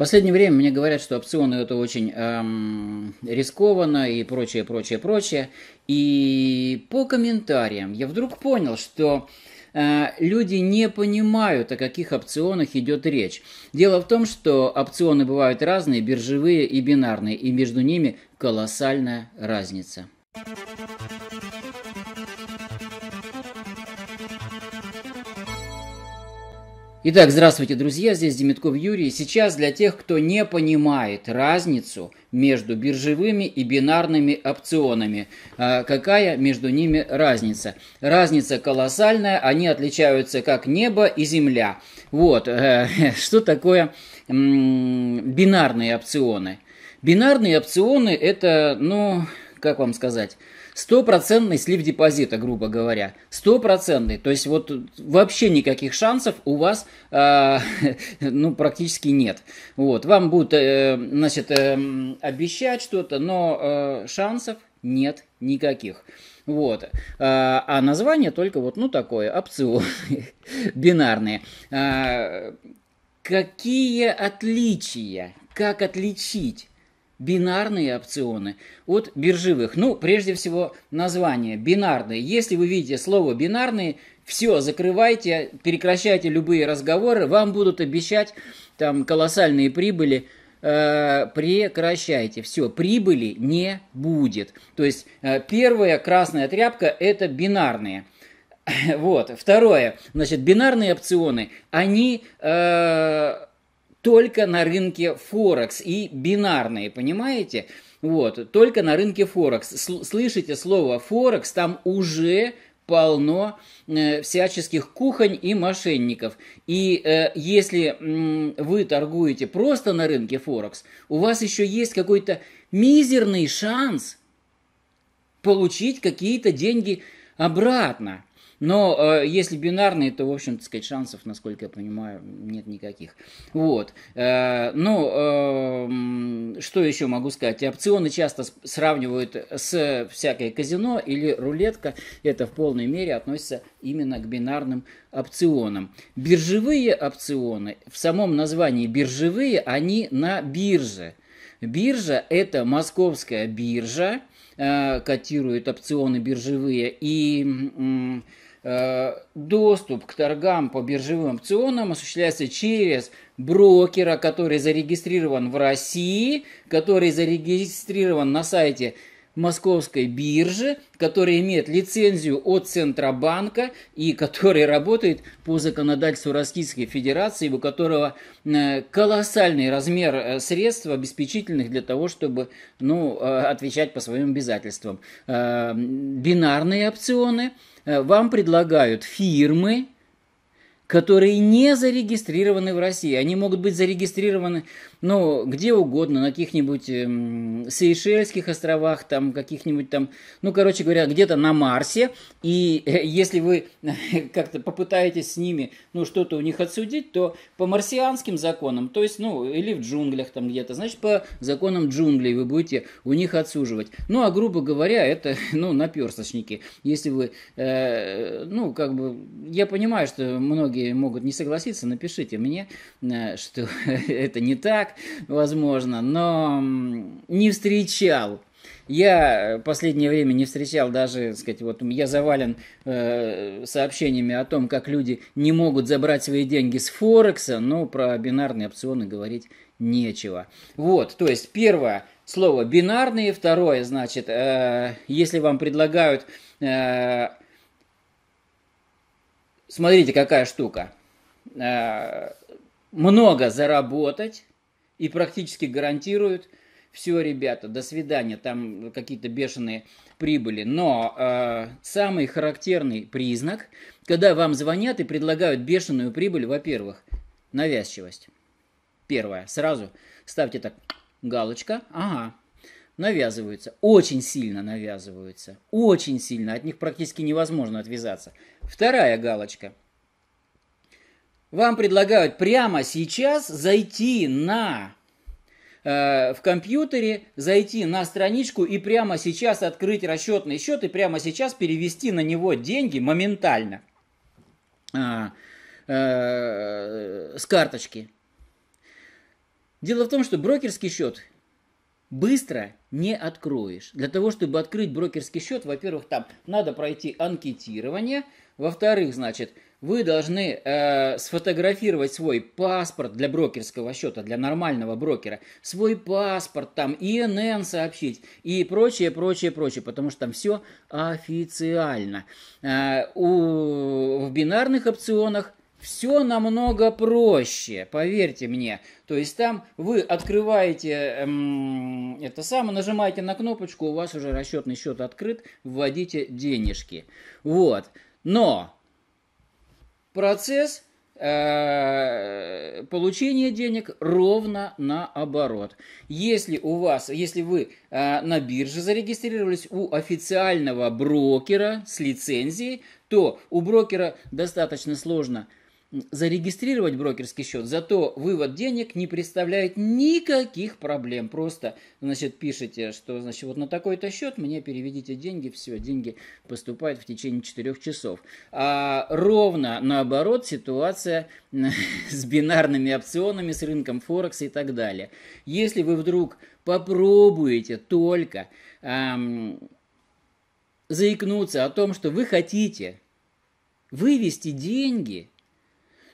последнее время мне говорят, что опционы это очень эм, рискованно и прочее, прочее, прочее. И по комментариям я вдруг понял, что э, люди не понимают, о каких опционах идет речь. Дело в том, что опционы бывают разные, биржевые и бинарные, и между ними колоссальная разница. Итак, здравствуйте, друзья, здесь Демитков Юрий. Сейчас для тех, кто не понимает разницу между биржевыми и бинарными опционами, а, какая между ними разница? Разница колоссальная, они отличаются как небо и земля. Вот, э, что такое бинарные опционы? Бинарные опционы это, ну, как вам сказать, Стопроцентный слив депозита, грубо говоря. Стопроцентный. То есть вот вообще никаких шансов у вас э, ну, практически нет. Вот. Вам будут э, значит, э, обещать что-то, но э, шансов нет никаких. Вот. А, а название только вот, ну, такое, опцион, бинарные. А, какие отличия? Как отличить? бинарные опционы от биржевых. Ну, прежде всего, название бинарные. Если вы видите слово бинарные, все, закрывайте, прекращайте любые разговоры, вам будут обещать там колоссальные прибыли, э, прекращайте. Все, прибыли не будет. То есть э, первая красная тряпка это бинарные. Вот. Второе, значит, бинарные опционы, они э, только на рынке Форекс и бинарные, понимаете? Вот, только на рынке Форекс. Слышите слово Форекс, там уже полно э, всяческих кухонь и мошенников. И э, если э, вы торгуете просто на рынке Форекс, у вас еще есть какой-то мизерный шанс получить какие-то деньги обратно. Но э, если бинарные, то, в общем, так сказать, шансов, насколько я понимаю, нет никаких. Вот. Э, ну, э, что еще могу сказать? Опционы часто сравнивают с всякой казино или рулетка. Это в полной мере относится именно к бинарным опционам. Биржевые опционы, в самом названии биржевые, они на бирже. Биржа – это московская биржа, э, котируют опционы биржевые, и Э, доступ к торгам по биржевым опционам осуществляется через брокера, который зарегистрирован в России, который зарегистрирован на сайте московской бирже, который имеет лицензию от Центробанка и который работает по законодательству Российской Федерации, у которого э, колоссальный размер э, средств обеспечительных для того, чтобы ну, э, отвечать по своим обязательствам. Бинарные опционы вам предлагают фирмы, которые не зарегистрированы в России. Они могут быть зарегистрированы, ну, где угодно, на каких-нибудь эм, Сейшельских островах, там, каких-нибудь там, ну, короче говоря, где-то на Марсе. И э, если вы э, как-то попытаетесь с ними, ну, что-то у них отсудить, то по марсианским законам, то есть, ну, или в джунглях там где-то, значит, по законам джунглей вы будете у них отсуживать. Ну, а грубо говоря, это, ну, наперсточники. Если вы, э, ну, как бы, я понимаю, что многие многие могут не согласиться, напишите мне, э, что это не так, возможно, но не встречал я э, последнее время не встречал даже, так сказать, вот я завален э, сообщениями о том, как люди не могут забрать свои деньги с Форекса, но про бинарные опционы говорить нечего. Вот, то есть первое слово бинарные, второе, значит, э, если вам предлагают э, смотрите, какая штука. Э, много заработать и практически гарантируют, все, ребята, до свидания, там какие-то бешеные прибыли. Но э, самый характерный признак, когда вам звонят и предлагают бешеную прибыль, во-первых, навязчивость. Первое, сразу ставьте так галочка, ага, навязываются, очень сильно навязываются, очень сильно, от них практически невозможно отвязаться. Вторая галочка. Вам предлагают прямо сейчас зайти на э, в компьютере, зайти на страничку и прямо сейчас открыть расчетный счет и прямо сейчас перевести на него деньги моментально э, э, с карточки. Дело в том, что брокерский счет быстро не откроешь. Для того, чтобы открыть брокерский счет, во-первых, там надо пройти анкетирование, во-вторых, значит, вы должны э, сфотографировать свой паспорт для брокерского счета, для нормального брокера, свой паспорт, там, ИНН сообщить и прочее, прочее, прочее, потому что там все официально. Э, у, в бинарных опционах все намного проще, поверьте мне. То есть там вы открываете эм, это самое, нажимаете на кнопочку, у вас уже расчетный счет открыт, вводите денежки. Вот. Но процесс э, получения денег ровно наоборот. Если у вас, если вы э, на бирже зарегистрировались у официального брокера с лицензией, то у брокера достаточно сложно – зарегистрировать брокерский счет, зато вывод денег не представляет никаких проблем. Просто, значит, пишите, что, значит, вот на такой-то счет мне переведите деньги, все, деньги поступают в течение 4 часов. А ровно наоборот ситуация с бинарными опционами, с рынком Форекс и так далее. Если вы вдруг попробуете только эм, заикнуться о том, что вы хотите вывести деньги –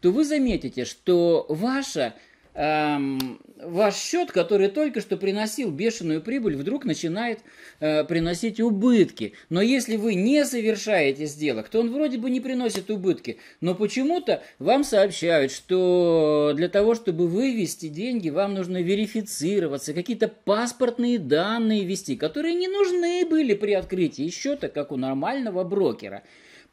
то вы заметите, что ваша, эм, ваш счет, который только что приносил бешеную прибыль, вдруг начинает э, приносить убытки. Но если вы не совершаете сделок, то он вроде бы не приносит убытки. Но почему-то вам сообщают, что для того, чтобы вывести деньги, вам нужно верифицироваться, какие-то паспортные данные ввести, которые не нужны были при открытии счета, как у нормального брокера.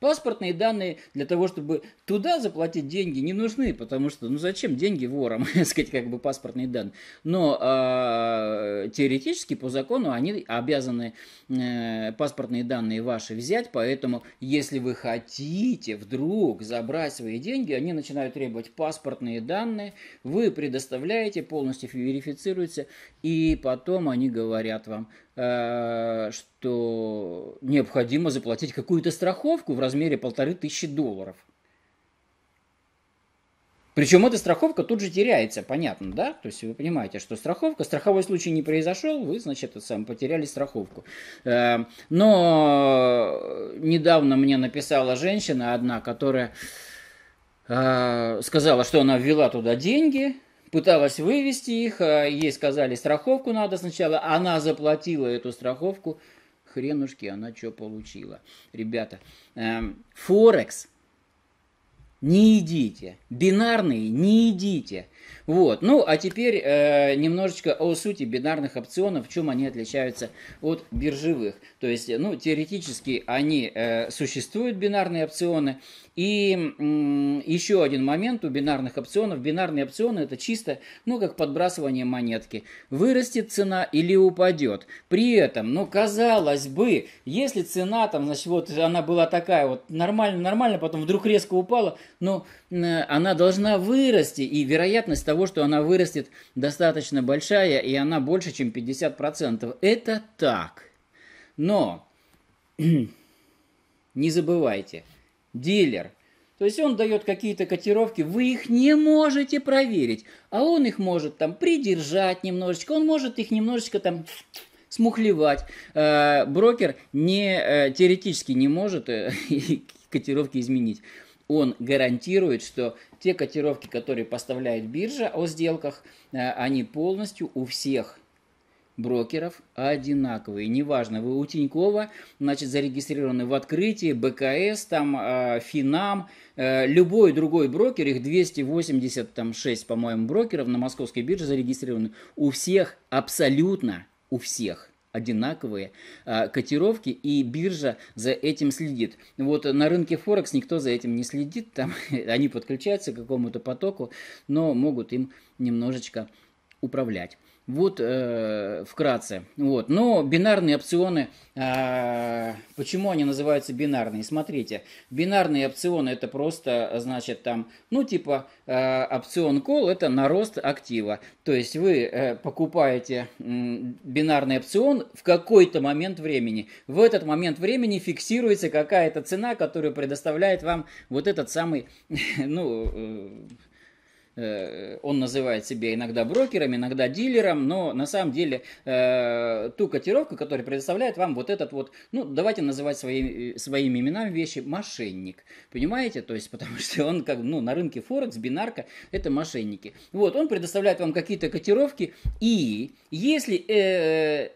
Паспортные данные для того, чтобы туда заплатить деньги, не нужны, потому что, ну зачем деньги ворам, сказать, как бы паспортные данные. Но э, теоретически по закону они обязаны э, паспортные данные ваши взять, поэтому если вы хотите вдруг забрать свои деньги, они начинают требовать паспортные данные, вы предоставляете, полностью верифицируете, и потом они говорят вам, Э, что необходимо заплатить какую-то страховку в размере полторы тысячи долларов. Причем эта страховка тут же теряется, понятно, да? То есть вы понимаете, что страховка, страховой случай не произошел, вы, значит, это сам потеряли страховку. Э, но недавно мне написала женщина одна, которая э, сказала, что она ввела туда деньги, пыталась вывести их, а ей сказали, страховку надо сначала, она заплатила эту страховку, хренушки она что получила. Ребята, эм, Форекс не идите. Бинарные не идите. Вот. Ну, а теперь э, немножечко о сути бинарных опционов, в чем они отличаются от биржевых. То есть, ну, теоретически они э, существуют, бинарные опционы. И э, еще один момент у бинарных опционов. Бинарные опционы это чисто, ну, как подбрасывание монетки. Вырастет цена или упадет. При этом, ну, казалось бы, если цена там, значит, вот она была такая вот нормально-нормально, потом вдруг резко упала, но она должна вырасти, и вероятность того, что она вырастет, достаточно большая, и она больше, чем 50%. Это так. Но не забывайте, дилер – то есть он дает какие-то котировки, вы их не можете проверить, а он их может там придержать немножечко, он может их немножечко там смухлевать. Э, брокер не э, теоретически не может э, котировки изменить он гарантирует, что те котировки, которые поставляет биржа о сделках, э, они полностью у всех брокеров одинаковые. Неважно, вы у Тинькова, значит, зарегистрированы в открытии, БКС, там, э, Финам, э, любой другой брокер, их 286, по-моему, брокеров на московской бирже зарегистрированы. У всех, абсолютно у всех одинаковые а, котировки, и биржа за этим следит. Вот на рынке Форекс никто за этим не следит, там они подключаются к какому-то потоку, но могут им немножечко управлять. Вот э, вкратце. Вот. Но бинарные опционы, э, почему они называются бинарные? Смотрите, бинарные опционы это просто, значит, там, ну, типа, э, опцион call это на рост актива. То есть вы э, покупаете э, бинарный опцион в какой-то момент времени. В этот момент времени фиксируется какая-то цена, которую предоставляет вам вот этот самый, ну... Э, Э, он называет себя иногда брокером, иногда дилером, но на самом деле э, ту котировку, которая предоставляет вам вот этот вот, ну, давайте называть своими, э, своими именами вещи, мошенник. Понимаете? То есть, потому что он как, ну, на рынке Форекс, бинарка, это мошенники. Вот, он предоставляет вам какие-то котировки, и если э,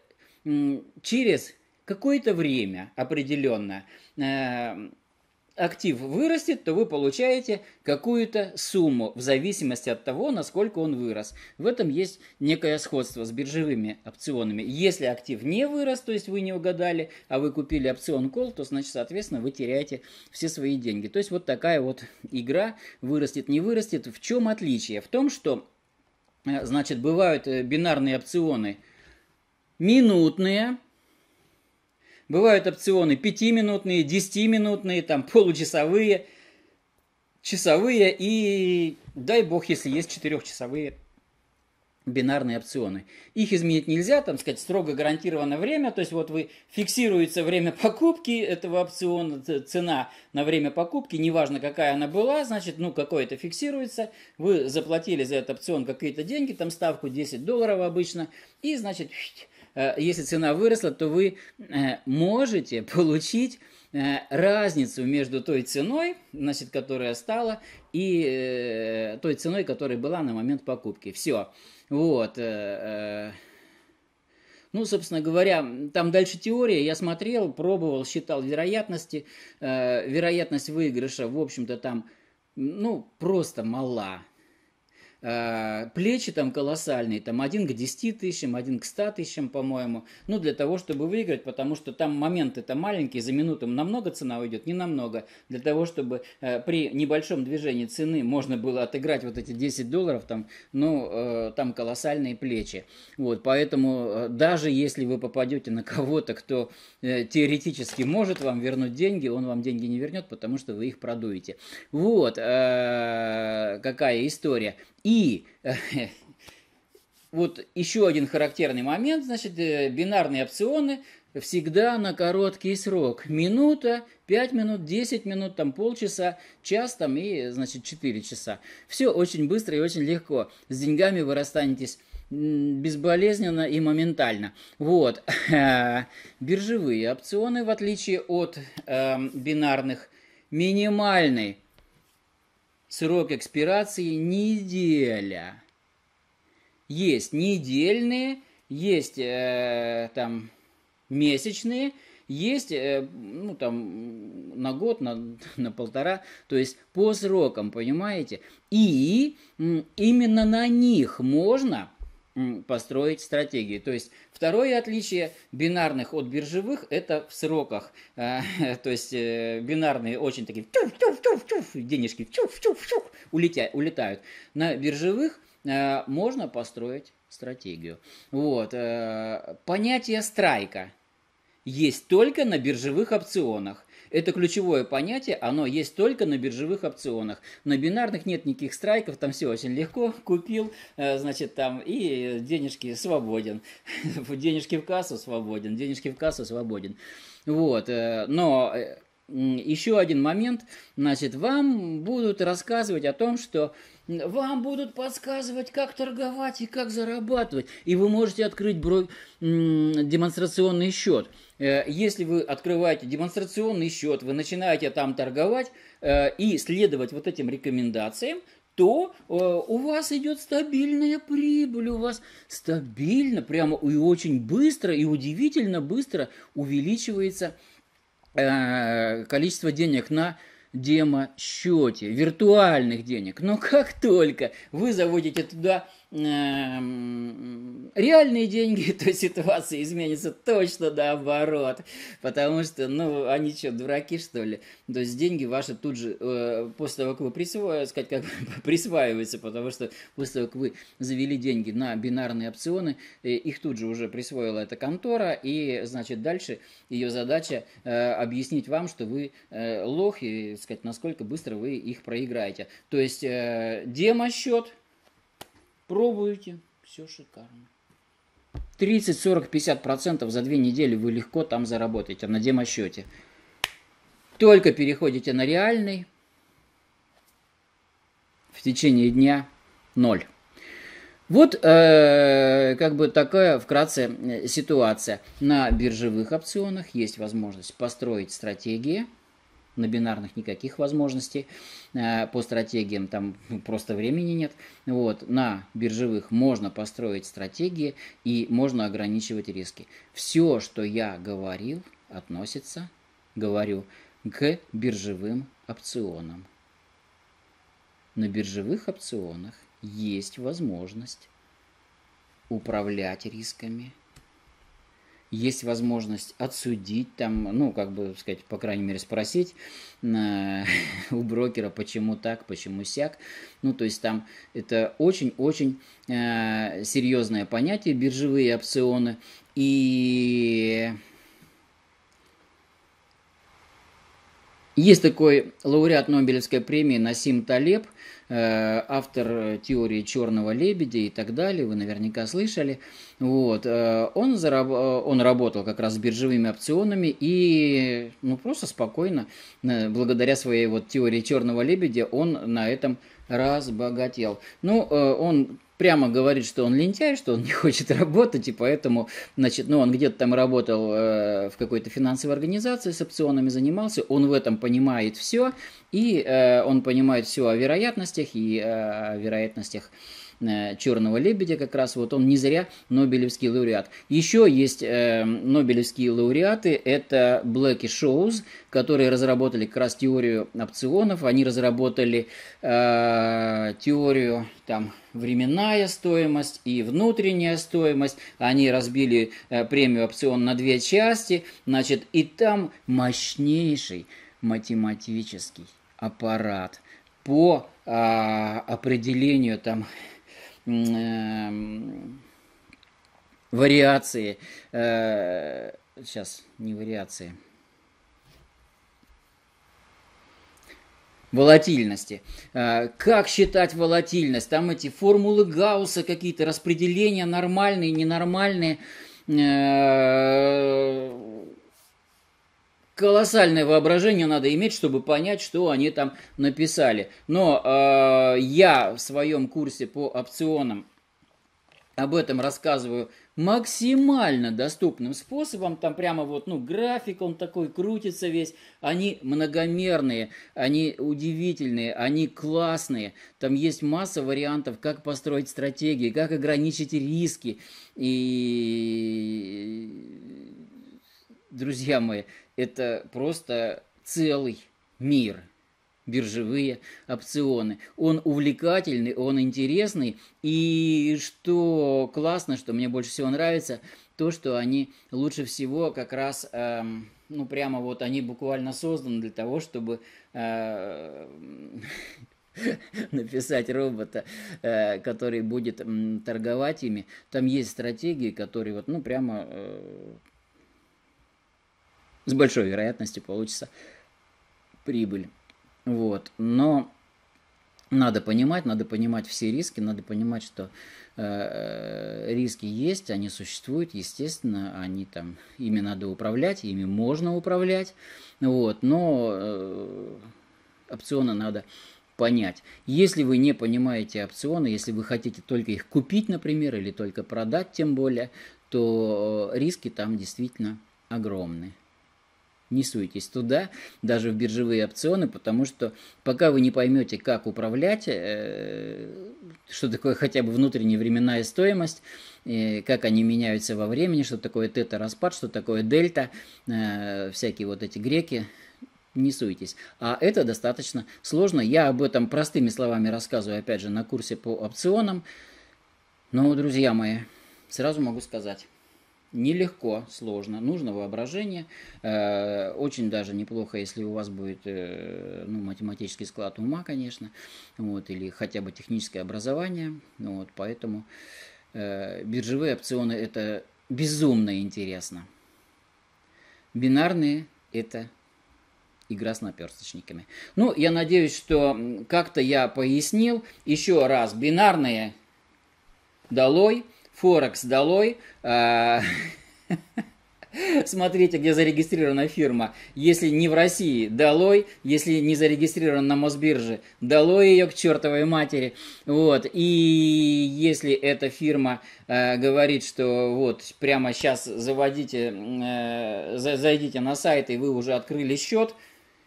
через какое-то время определенное э, актив вырастет, то вы получаете какую-то сумму в зависимости от того, насколько он вырос. В этом есть некое сходство с биржевыми опционами. Если актив не вырос, то есть вы не угадали, а вы купили опцион кол, то значит, соответственно, вы теряете все свои деньги. То есть вот такая вот игра вырастет, не вырастет. В чем отличие? В том, что, э, значит, бывают э, бинарные опционы минутные, Бывают опционы пятиминутные, десятиминутные, там получасовые, часовые и дай бог, если есть четырехчасовые бинарные опционы. Их изменить нельзя, там сказать, строго гарантировано время, то есть вот вы фиксируется время покупки этого опциона, цена на время покупки, неважно какая она была, значит, ну какое-то фиксируется, вы заплатили за этот опцион какие-то деньги, там ставку 10 долларов обычно, и значит, Э, если цена выросла, то вы э, можете получить э, разницу между той ценой, значит, которая стала, и той ценой, которая была на момент покупки. Все. Вот. Ну, собственно говоря, там дальше теория. Я смотрел, пробовал, считал вероятности. Вероятность выигрыша, в общем-то, там, ну, просто мала. Э, плечи там колоссальные, там один к 10 тысячам, один к 100 тысячам, по-моему, ну, для того, чтобы выиграть, потому что там момент это маленький за минуту намного цена уйдет, не намного, для того, чтобы э, при небольшом движении цены можно было отыграть вот эти 10 долларов, там, ну, э, там колоссальные плечи, вот, поэтому э, даже если вы попадете на кого-то, кто э, теоретически может вам вернуть деньги, он вам деньги не вернет, потому что вы их продуете. Вот, э, какая история. И э, вот еще один характерный момент, значит, э, бинарные опционы всегда на короткий срок. Минута, 5 минут, 10 минут, там полчаса, час там и, значит, 4 часа. Все очень быстро и очень легко. С деньгами вы расстанетесь безболезненно и моментально. Вот. Биржевые опционы, в отличие от э, бинарных, минимальный Срок экспирации – неделя. Есть недельные, есть э, там месячные, есть э, ну, там, на год, на, на полтора, то есть по срокам, понимаете? И именно на них можно построить стратегии. То есть второе отличие бинарных от биржевых – это в сроках. Э, то есть э, бинарные очень такие тюф, тюф, тюф, тюф, денежки тюф, тюф, тюф, улетя, улетают. На биржевых э, можно построить стратегию. Вот. Понятие страйка есть только на биржевых опционах. Это ключевое понятие, оно есть только на биржевых опционах. На бинарных нет никаких страйков, там все очень легко. Купил, э, значит, там и денежки свободен. Денежки в кассу свободен, денежки в кассу свободен. Вот, э, но э, еще один момент, значит, вам будут рассказывать о том, что вам будут подсказывать, как торговать и как зарабатывать. И вы можете открыть бро... демонстрационный счет. Э, если вы открываете демонстрационный счет, вы начинаете там торговать э, и следовать вот этим рекомендациям, то э, у вас идет стабильная прибыль, у вас стабильно, прямо и очень быстро, и удивительно быстро увеличивается Э, количество денег на демо-счете, виртуальных денег. Но как только вы заводите туда Эм, реальные деньги, то ситуация изменится точно наоборот. Потому что, ну, они что, дураки, что ли? То есть деньги ваши тут же, э, после того, как вы присваиваете, сказать, как присваиваются, потому что после того, как вы завели деньги на бинарные опционы, э, их тут же уже присвоила эта контора, и, значит, дальше ее задача э, объяснить вам, что вы э, лох, и, сказать, насколько быстро вы их проиграете. То есть э, демо-счет – Пробуете, все шикарно. 30, 40, 50 процентов за две недели вы легко там заработаете на демо счете. Только переходите на реальный, в течение дня ноль. Вот э, как бы такая вкратце э, ситуация. На биржевых опционах есть возможность построить стратегии – на бинарных никаких возможностей э, по стратегиям, там ну, просто времени нет. Вот, на биржевых можно построить стратегии и можно ограничивать риски. Все, что я говорил, относится, говорю, к биржевым опционам. На биржевых опционах есть возможность управлять рисками – есть возможность отсудить, там, ну, как бы сказать, по крайней мере, спросить э, у брокера, почему так, почему сяк. Ну, то есть там это очень-очень э, серьезное понятие, биржевые опционы. И Есть такой лауреат Нобелевской премии Насим Талеб, э, автор теории черного лебедя и так далее, вы наверняка слышали. Вот, э, он, зараб... Э, он работал как раз с биржевыми опционами и ну, просто спокойно, э, благодаря своей вот теории черного лебедя, он на этом разбогател. Ну, он прямо говорит, что он лентяй, что он не хочет работать, и поэтому, значит, ну, он где-то там работал в какой-то финансовой организации с опционами занимался, он в этом понимает все, и он понимает все о вероятностях и о вероятностях Э, черного лебедя, как раз вот он не зря Нобелевский лауреат. Еще есть э, Нобелевские лауреаты, это Блэк и Шоуз, которые разработали как раз теорию опционов, они разработали э, теорию там временная стоимость и внутренняя стоимость. Они разбили э, премию опцион на две части, значит, и там мощнейший математический аппарат по э, определению там Эм, вариации, э, сейчас, не вариации, волатильности. Э, как считать волатильность? Там эти формулы Гаусса какие-то, распределения нормальные, ненормальные э, колоссальное воображение надо иметь, чтобы понять, что они там написали. Но э, я в своем курсе по опционам об этом рассказываю максимально доступным способом. Там прямо вот, ну, график, он такой крутится весь. Они многомерные, они удивительные, они классные. Там есть масса вариантов, как построить стратегии, как ограничить риски. И, друзья мои, это просто целый мир биржевые опционы. Он увлекательный, он интересный, и что классно, что мне больше всего нравится, то, что они лучше всего как раз, эм, ну прямо вот они буквально созданы для того, чтобы эм, написать робота, э, который будет торговать ими. Там есть стратегии, которые вот, ну прямо э, с большой вероятностью получится прибыль. Вот. Но надо понимать, надо понимать все риски, надо понимать, что э, э, риски есть, они существуют, естественно, они там, ими надо управлять, ими можно управлять, вот, но э, опционы надо понять. Если вы не понимаете опционы, если вы хотите только их купить, например, или только продать, тем более, то э, риски там действительно огромные не суетесь туда, даже в биржевые опционы, потому что пока вы не поймете, как управлять, э, что такое хотя бы внутренняя временная стоимость, э, как они меняются во времени, что такое тета-распад, что такое дельта, э, всякие вот эти греки, не суетесь. А это достаточно сложно. Я об этом простыми словами рассказываю, опять же, на курсе по опционам. Но, друзья мои, сразу могу сказать, Нелегко, сложно, нужно воображение. Э, очень даже неплохо, если у вас будет э, ну, математический склад ума, конечно, вот, или хотя бы техническое образование. Вот, поэтому э, биржевые опционы – это безумно интересно. Бинарные – это игра с наперсточниками. Ну, я надеюсь, что как-то я пояснил. Еще раз, бинарные – долой – Форекс долой. А, смотрите, где зарегистрирована фирма. Если не в России, долой. Если не зарегистрирована на Мосбирже, долой ее к чертовой матери. Вот. И если эта фирма э, говорит, что вот прямо сейчас заводите, э, зайдите на сайт, и вы уже открыли счет,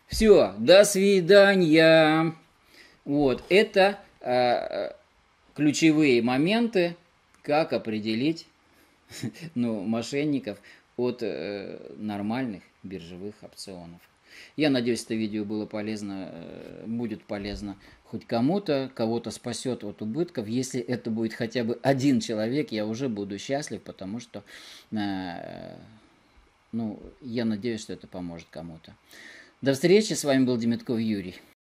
все, до свидания. Вот, это э, ключевые моменты как определить ну, мошенников от э, нормальных биржевых опционов? Я надеюсь, это видео было полезно, э, будет полезно хоть кому-то, кого-то спасет от убытков. Если это будет хотя бы один человек, я уже буду счастлив, потому что э, ну, я надеюсь, что это поможет кому-то. До встречи, с вами был Демитков Юрий.